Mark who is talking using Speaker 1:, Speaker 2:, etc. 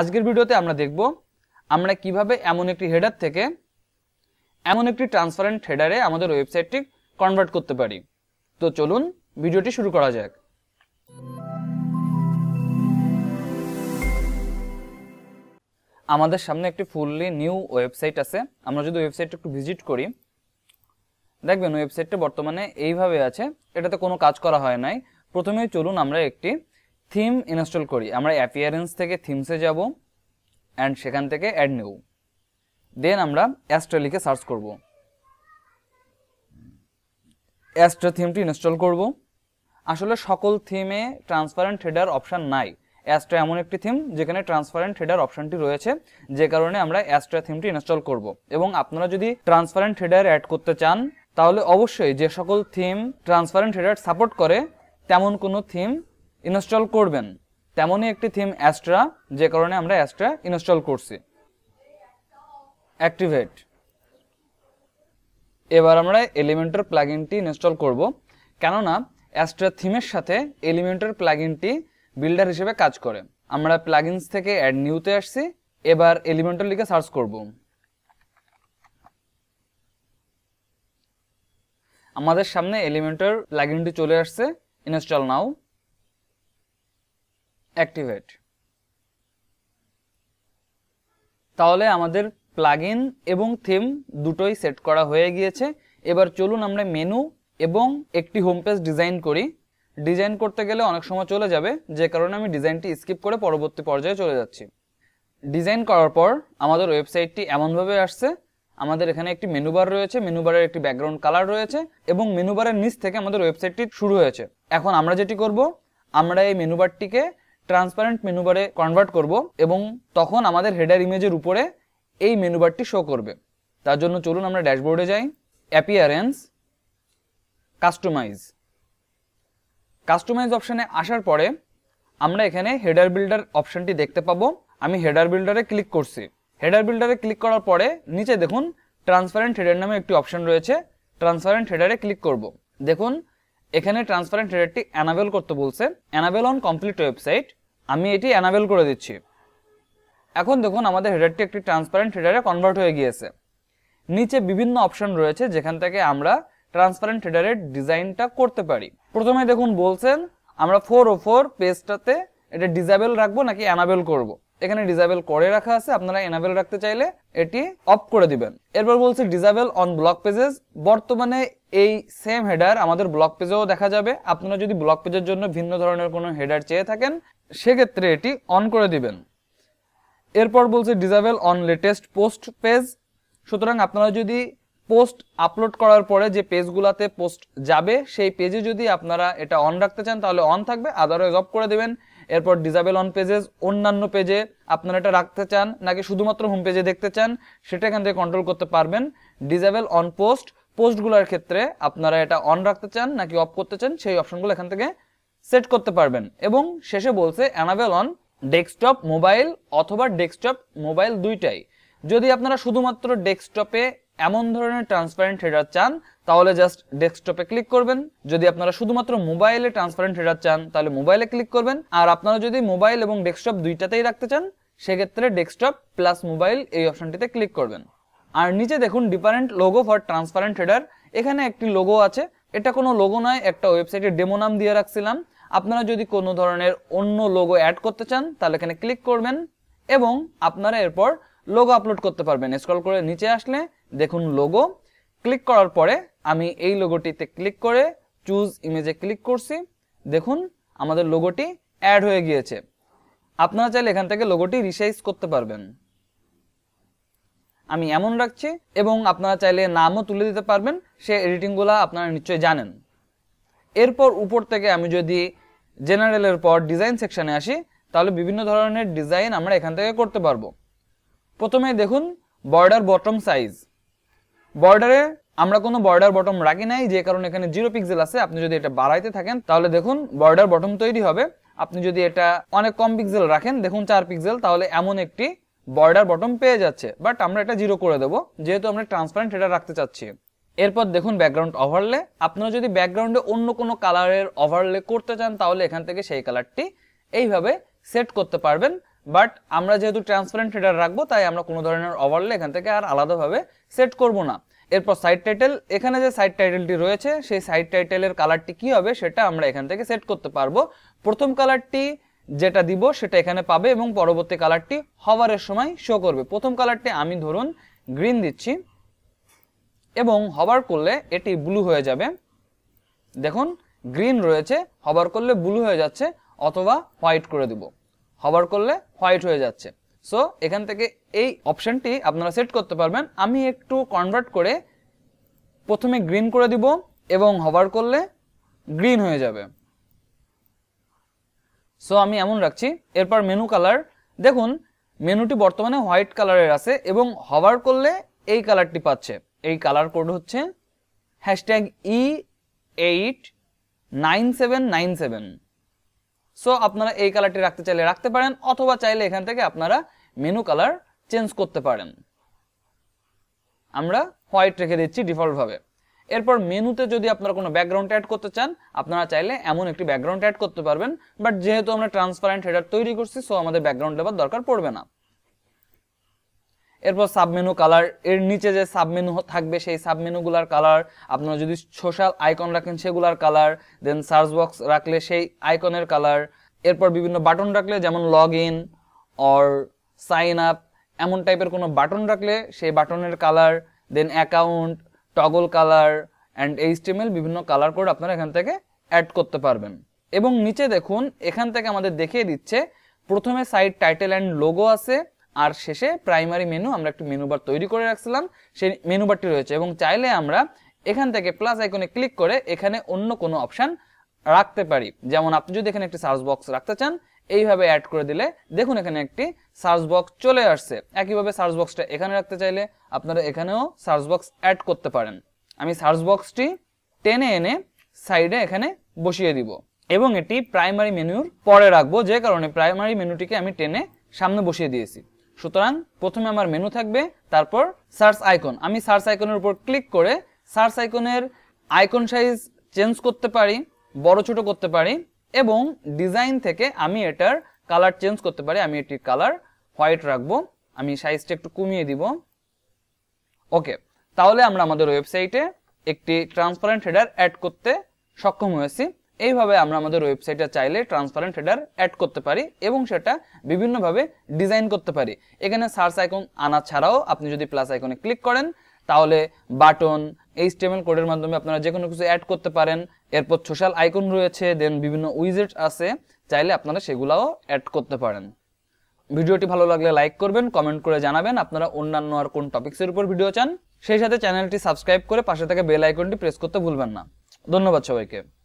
Speaker 1: আজকের ভিডিওতে আমরা দেখব আমরা কিভাবে এমন একটি হেডার থেকে এমন একটি ট্রান্সপারেন্ট হেডারে আমাদের ওয়েবসাইটটি কনভার্ট করতে পারি তো চলুন ভিডিওটি শুরু করা যাক আমাদের সামনে একটি ফুললি নিউ ওয়েবসাইট আছে আমরা যদি ওয়েবসাইটটা একটু ভিজিট করি দেখবেন ওয়েবসাইটটা বর্তমানে এইভাবে আছে এটাতে কোনো কাজ করা হয় নাই প্রথমেই চলুন আমরা একটি থিম ইনস্টল করি আমরা অ্যাপিয়ারেন্স থেকে থিমসে যাব অ্যান্ড সেখান থেকে অ্যাড নেব দেন আমরা অ্যাস্ট্রলিকে লিখে সার্চ করব অ্যাস্ট্রা থিমটি ইনস্টল করব আসলে সকল থিমে ট্রান্সপারেন্ট হেডার অপশান নাই অ্যাস্ট্রা এমন একটি থিম যেখানে ট্রান্সপারেন্ট হেডার অপশানটি রয়েছে যে কারণে আমরা অ্যাস্ট্রা থিমটি ইনস্টল করব এবং আপনারা যদি ট্রান্সপারেন্ট হেডার অ্যাড করতে চান তাহলে অবশ্যই যে সকল থিম ট্রান্সপারেন্ট হেডার সাপোর্ট করে তেমন কোনো থিম ইনস্টল করবেন তেমনই একটি থিম অ্যাস্ট্রা যে কারণে আমরা অ্যাস্ট্রা ইনস্টল করছি অ্যাক্টিভেট এবার আমরা এলিমেন্টের প্লাগিনটি ইনস্টল করব কেননা অ্যাস্ট্রা থিমের সাথে এলিমেন্টের প্লাগিনটি বিল্ডার হিসেবে কাজ করে আমরা প্লাগিনস থেকে অ্যাড নিউতে আসছি এবার এলিমেন্টের লিখে সার্চ করব আমাদের সামনে এলিমেন্টের প্লাগিনটি চলে আসছে ইনস্টল নাও অ্যাক্টিভেট তাহলে আমাদের প্লাগইন এবং থিম দুটোই সেট করা হয়ে গিয়েছে এবার চলুন আমরা মেনু এবং একটি হোম পেজ ডিজাইন করি ডিজাইন করতে গেলে অনেক সময় চলে যাবে যে কারণে আমি ডিজাইনটি স্কিপ করে পরবর্তী পর্যায়ে চলে যাচ্ছি ডিজাইন করার পর আমাদের ওয়েবসাইটটি এমনভাবে আসছে আমাদের এখানে একটি মেনু বার রয়েছে মেনু বারের একটি ব্যাকগ্রাউন্ড কালার রয়েছে এবং মেনু বারের নিচ থেকে আমাদের ওয়েবসাইটটি শুরু হয়েছে এখন আমরা যেটি করব আমরা এই মেনু বারটিকে ট্রান্সপারেন্ট মেনুবারে কনভার্ট করব এবং তখন আমাদের হেডার ইমেজের উপরে এই মেনুবারটি শো করবে তার জন্য চলুন আমরা ড্যাশবোর্ডে যাই অ্যাপিয়ারেন্স কাস্টমাইজ কাস্টমাইজ অপশানে আসার পরে আমরা এখানে হেডার বিল্ডার অপশানটি দেখতে পাবো আমি হেডার বিল্ডারে ক্লিক করছি হেডার বিল্ডারে ক্লিক করার পরে নিচে দেখুন ট্রান্সপারেন্ট হেডার নামে একটি অপশান রয়েছে ট্রান্সপারেন্ট হেডারে ক্লিক করব দেখুন এখানে ট্রান্সপারেন্ট রেডারটি অ্যানাবেল করতে বলছে অ্যানাবেল অন কমপ্লিট ওয়েবসাইট আমি এটি অ্যানাবেল করে দিচ্ছি এখন দেখুন আমাদের হেডারটি একটি ট্রান্সপারেন্ট হেডারে কনভার্ট হয়ে গিয়েছে নিচে বিভিন্ন অপশন রয়েছে যেখান থেকে আমরা ট্রান্সপারেন্ট হেডারের ডিজাইনটা করতে পারি প্রথমে দেখুন বলছেন আমরা ফোর ও ফোর পেজটাতে এটা ডিজাবেল রাখবো নাকি অ্যানাবেল করবো এখানে ডিজাবেল করে রাখা আছে আপনারা এনাবেল রাখতে চাইলে এটি অফ করে দিবেন এরপর বলছে ডিজাবেল অন ব্লক পেজেস বর্তমানে এই সেম হেডার আমাদের ব্লক পেজেও দেখা যাবে আপনারা যদি ব্লক পেজের জন্য ভিন্ন ধরনের কোনো হেডার চেয়ে থাকেন সেক্ষেত্রে এটি অন করে দিবেন এরপর বলছে disable on latest post page সুতরাং আপনারা যদি পোস্ট আপলোড করার পরে যে পেজগুলোতে পোস্ট যাবে সেই পেজে যদি আপনারা এটা অন রাখতে চান তাহলে অন থাকবে আদারওয়াইজ অফ করে দেবেন এরপর ডিজাবেল অন পেজেস অন্যান্য পেজে আপনারা এটা রাখতে চান নাকি শুধুমাত্র হোম পেজে দেখতে চান সেটা এখান থেকে কন্ট্রোল করতে পারবেন ডিজাবেল অন পোস্ট পোস্টগুলোর ক্ষেত্রে আপনারা এটা অন রাখতে চান নাকি অফ করতে চান সেই অপশনগুলো এখান থেকে সেট করতে পারবেন এবং শেষে বলছে অ্যানাবেল অন ডেস্কটপ মোবাইল অথবা ডেস্কটপ মোবাইল দুইটাই যদি আপনারা শুধুমাত্র ডেস্কটপে এমন ধরনের ট্রান্সপারেন্ট হেডার চান তাহলে জাস্ট ডেস্কটপে ক্লিক করবেন যদি আপনারা শুধুমাত্র মোবাইলে ট্রান্সপারেন্ট হেডার চান তাহলে মোবাইলে ক্লিক করবেন আর আপনারা যদি মোবাইল এবং ডেস্কটপ দুইটাতেই রাখতে চান সেক্ষেত্রে ডেস্কটপ প্লাস মোবাইল এই অপশনটিতে ক্লিক করবেন আর নিচে দেখুন different logo for transparent header এখানে একটি লোগো আছে এটা কোনো লোগো নয় একটা ওয়েবসাইটে ডেমো নাম দিয়ে রাখছিলাম আপনারা যদি কোনো ধরনের অন্য লোগো অ্যাড করতে চান তাহলে এখানে ক্লিক করবেন এবং আপনারা এরপর লোগো আপলোড করতে পারবেন স্ক্রল করে নিচে আসলে দেখুন লোগো ক্লিক করার পরে আমি এই লোগোটিতে ক্লিক করে চুজ ইমেজে ক্লিক করছি দেখুন আমাদের লোগোটি অ্যাড হয়ে গিয়েছে আপনারা চাইলে এখান থেকে লোগোটি রিসাইজ করতে পারবেন আমি এমন রাখছি এবং আপনারা চাইলে নামও তুলে দিতে পারবেন সে এডিটিংগুলো আপনারা নিশ্চয়ই জানেন এরপর উপর থেকে আমি যদি জেনারেলের পর ডিজাইন সেকশানে আসি তাহলে বিভিন্ন ধরনের ডিজাইন আমরা এখান থেকে করতে পারবো প্রথমে দেখুন বর্ডার বটম সাইজ বর্ডারে আমরা কোনো বর্ডার বটম রাখি নাই যে কারণে এখানে জিরো পিক্সেল আছে আপনি যদি এটা বাড়াইতে থাকেন তাহলে দেখুন বর্ডার বটম তৈরি হবে আপনি যদি এটা অনেক কম পিক্সেল রাখেন দেখুন চার পিক্সেল তাহলে এমন একটি বর্ডার বটম পেয়ে যাচ্ছে বাট আমরা এটা জিরো করে দেবো যেহেতু আমরা ট্রান্সপারেন্ট এটা রাখতে চাচ্ছি এরপর দেখুন ব্যাকগ্রাউন্ড ওভারলে আপনারা যদি ব্যাকগ্রাউন্ডে অন্য কোনো কালারের ওভারলে করতে চান তাহলে এখান থেকে সেই কালারটি এইভাবে সেট করতে পারবেন বাট আমরা যেহেতু ট্রান্সপারেন্ট হেডার রাখবো তাই আমরা কোনো ধরনের ওভারলে এখান থেকে আর আলাদাভাবে সেট করব না এরপর সাইড টাইটেল এখানে যে সাইড টাইটেলটি রয়েছে সেই সাইড টাইটেলের কালারটি কি হবে সেটা আমরা এখান থেকে সেট করতে পারবো প্রথম কালারটি যেটা দিব সেটা এখানে পাবে এবং পরবর্তী কালারটি হওয়ারের সময় শো করবে প্রথম কালারটি আমি ধরুন গ্রিন দিচ্ছি এবং হবার করলে এটি ব্লু হয়ে যাবে দেখুন গ্রিন রয়েছে হবার করলে ব্লু হয়ে যাচ্ছে অথবা হোয়াইট করে দেবো হবার করলে হোয়াইট হয়ে যাচ্ছে সো এখান থেকে এই অপশানটি আপনারা সেট করতে পারবেন আমি একটু কনভার্ট করে প্রথমে গ্রিন করে দিব এবং হবার করলে গ্রিন হয়ে যাবে সো আমি এমন রাখছি এরপর মেনু কালার দেখুন মেনুটি বর্তমানে হোয়াইট কালারের আছে এবং হবার করলে এই কালারটি পাচ্ছে এই কালার কোড হচ্ছে hashtag E eight nine seven nine seven so আপনারা এই কালারটি রাখতে চাইলে রাখতে পারেন অথবা চাইলে এখান থেকে আপনারা মেনু কালার চেঞ্জ করতে পারেন আমরা হোয়াইট রেখে দিচ্ছি ডিফল্টভাবে এরপর মেনুতে যদি আপনারা কোনো ব্যাকগ্রাউন্ড অ্যাড করতে চান আপনারা চাইলে এমন একটি ব্যাকগ্রাউন্ড অ্যাড করতে পারবেন বাট যেহেতু আমরা ট্রান্সপারেন্ট হেডার তৈরি করছি সো আমাদের ব্যাকগ্রাউন্ড দেওয়ার দরকার পড়বে না এরপর সাবমেনু কালার এর নিচে যে সাবমেনু থাকবে সেই সাবমেনুগুলার কালার আপনারা যদি সোশ্যাল আইকন রাখেন সেগুলার কালার দেন সার্চ বক্স রাখলে সেই আইকনের কালার এরপর বিভিন্ন বাটন রাখলে যেমন log in or sign up এমন টাইপের কোনো বাটন রাখলে সেই বাটনের কালার দেন account toggle colour and HTML বিভিন্ন কালার কোড আপনারা এখান থেকে অ্যাড করতে পারবেন এবং নিচে দেখুন এখান থেকে আমাদের দেখিয়ে দিচ্ছে প্রথমে সাইট টাইটেল অ্যান্ড লোগো আছে আর শেষে প্রাইমারি মেনু আমরা একটি মেনু বার তৈরি করে রাখছিলাম সেই মেনু বারটি রয়েছে এবং চাইলে আমরা এখান থেকে প্লাস আইকনে ক্লিক করে এখানে অন্য কোনো অপশান রাখতে পারি যেমন আপনি যদি এখানে একটি সার্চ বক্স রাখতে চান এইভাবে অ্যাড করে দিলে দেখুন এখানে একটি সার্চ বক্স চলে আসছে একইভাবে সার্চ বক্সটা এখানে রাখতে চাইলে আপনারা এখানেও সার্চ বক্স অ্যাড করতে পারেন আমি সার্চ বক্সটি টেনে এনে সাইডে এখানে বসিয়ে দিব এবং এটি প্রাইমারি মেনুর পরে রাখবো যে কারণে প্রাইমারি মেনুটিকে আমি টেনে সামনে বসিয়ে দিয়েছি সুতরাং প্রথমে আমার মেনু থাকবে তারপর সার্চ আইকন আমি সার্চ আইকনের উপর ক্লিক করে সার্চ আইকনের আইকন সাইজ চেঞ্জ করতে পারি বড় ছোট করতে পারি এবং ডিজাইন থেকে আমি এটার কালার চেঞ্জ করতে পারি আমি এটির কালার হোয়াইট রাখবো আমি সাইজটা একটু কমিয়ে দিব ওকে তাহলে আমরা আমাদের ওয়েবসাইটে একটি ট্রান্সপারেন্ট হেডার অ্যাড করতে সক্ষম হয়েছি এইভাবে আমরা আমাদের ওয়েবসাইটে চাইলে ট্রান্সপারেন্ট হেডার অ্যাড করতে পারি এবং সেটা বিভিন্নভাবে ডিজাইন করতে পারি এখানে সার্চ আইকন আনা ছাড়াও আপনি যদি প্লাস আইকনে ক্লিক করেন তাহলে বাটন এই স্টেমেল কোডের মাধ্যমে আপনারা যে কোনো কিছু অ্যাড করতে পারেন এরপর সোশ্যাল আইকন রয়েছে দেন বিভিন্ন উইজেট আছে চাইলে আপনারা সেগুলাও অ্যাড করতে পারেন ভিডিওটি ভালো লাগলে লাইক করবেন কমেন্ট করে জানাবেন আপনারা অন্যান্য আর কোন টপিক্সের উপর ভিডিও চান সেই সাথে চ্যানেলটি সাবস্ক্রাইব করে পাশে থেকে বেল আইকনটি প্রেস করতে ভুলবেন না ধন্যবাদ সবাইকে